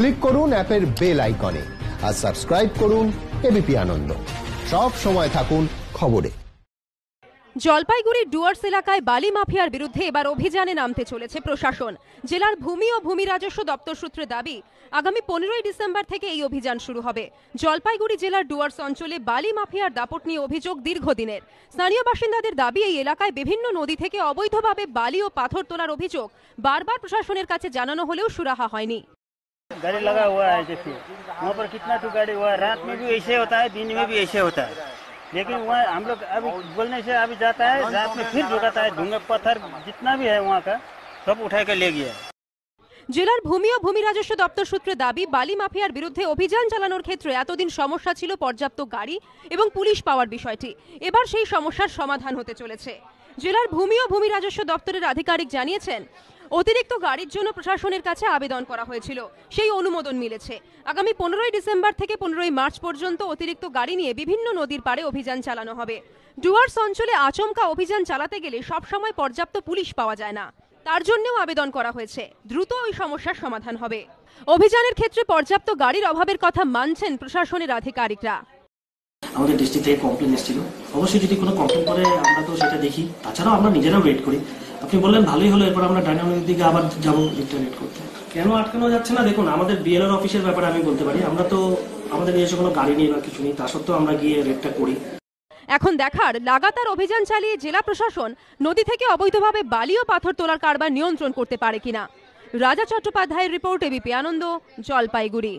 click করুন অ্যাপের bell আইকনে আর সাবস্ক্রাইব করুন এবিপি আনন্দ সব সময় থাকুন খবরে জলপাইগুড়ির ডুয়ার্স এলাকায় বালি মাফিয়ার বিরুদ্ধে এবার অভিযানে নামতে চলেছে প্রশাসন জেলার ভূমি ও ভূমি রাজস্ব দপ্তর সূত্রে দাবি আগামী পনেরোই ডিসেম্বর থেকে এই অভিযান শুরু হবে জলপাইগুড়ি জেলার ডুয়ার্স অঞ্চলে বালি মাফিয়ার দাপট নিয়ে অভিযোগ দীর্ঘদিনের স্থানীয় বাসিন্দাদের দাবি এই এলাকায় বিভিন্ন নদী থেকে অবৈধভাবে বালি ও পাথর তোলার অভিযোগ বারবার প্রশাসনের কাছে জানানো হলেও সুরাহা হয়নি गाड़ी लगा हुआ है जैसे वहाँ पर कितना तो गाड़ी हुआ है रात में भी ऐसे होता है दिन में भी ऐसे होता है लेकिन वहाँ हम लोग अभी बोलने से अभी जाता है रात में फिर झुकाता है ढूंगे पत्थर जितना भी है वहाँ का सब उठा के ले गया জেলার ভূমি ও ভূমি রাজস্ব দপ্তর সূত্রে দাবি বালি মাফিয়ার বিরুদ্ধে অভিযান চালানোর ক্ষেত্রে এতদিন সমস্যা ছিল পর্যাপ্ত গাড়ি এবং পুলিশ পাওয়ার বিষয়টি এবার সেই সমস্যার সমাধান হতে চলেছে জেলার ভূমি ও ভূমি রাজস্ব দপ্তরের আধিকারিক জানিয়েছেন অতিরিক্ত গাড়ির জন্য প্রশাসনের কাছে আবেদন করা হয়েছিল সেই অনুমোদন মিলেছে আগামী পনেরোই ডিসেম্বর থেকে পনেরোই মার্চ পর্যন্ত অতিরিক্ত গাড়ি নিয়ে বিভিন্ন নদীর পাড়ে অভিযান চালানো হবে ডুয়ার্স অঞ্চলে আচমকা অভিযান চালাতে গেলে সবসময় পর্যাপ্ত পুলিশ পাওয়া যায় না তার জন্যও আবেদন করা হয়েছে দ্রুত ওই সমস্যার সমাধান হবে অভিযানের ক্ষেত্রে পর্যাপ্ত গাড়ির অভাবের কথা মানছেন প্রশাসনের আধিকারিকরা আমাদের ডিস্ট্রিক্ট থেকে কমপ্লেন এসেছিল অবশ্যই যদি কোনো কমপ্লেন করে আমরা তো সেটা দেখি তাছাড়াও আমরা নিজেরাও ওয়েট করি আপনি বললেন ভালোই হলো এরপর আমরা ডাইনামিক দিকে আবার যাব ইন্টারনেট করতে কেন আটকানো যাচ্ছে না দেখুন আমাদের বিএলআর অফিসের ব্যাপারে আমি বলতে পারি আমরা তো আমাদের নিজস্ব কোনো গাড়ি নেই বা কিছু নেই তা সত্ত্বেও আমরা গিয়ে রেটটা করি এখন দেখার লাগাতার অভিযান চালিয়ে জেলা প্রশাসন নদী থেকে অবৈধভাবে বালি ও পাথর তোলার কারবার নিয়ন্ত্রণ করতে পারে কিনা রাজা চট্টোপাধ্যায়ের রিপোর্ট এবিপি আনন্দ জলপাইগুড়ি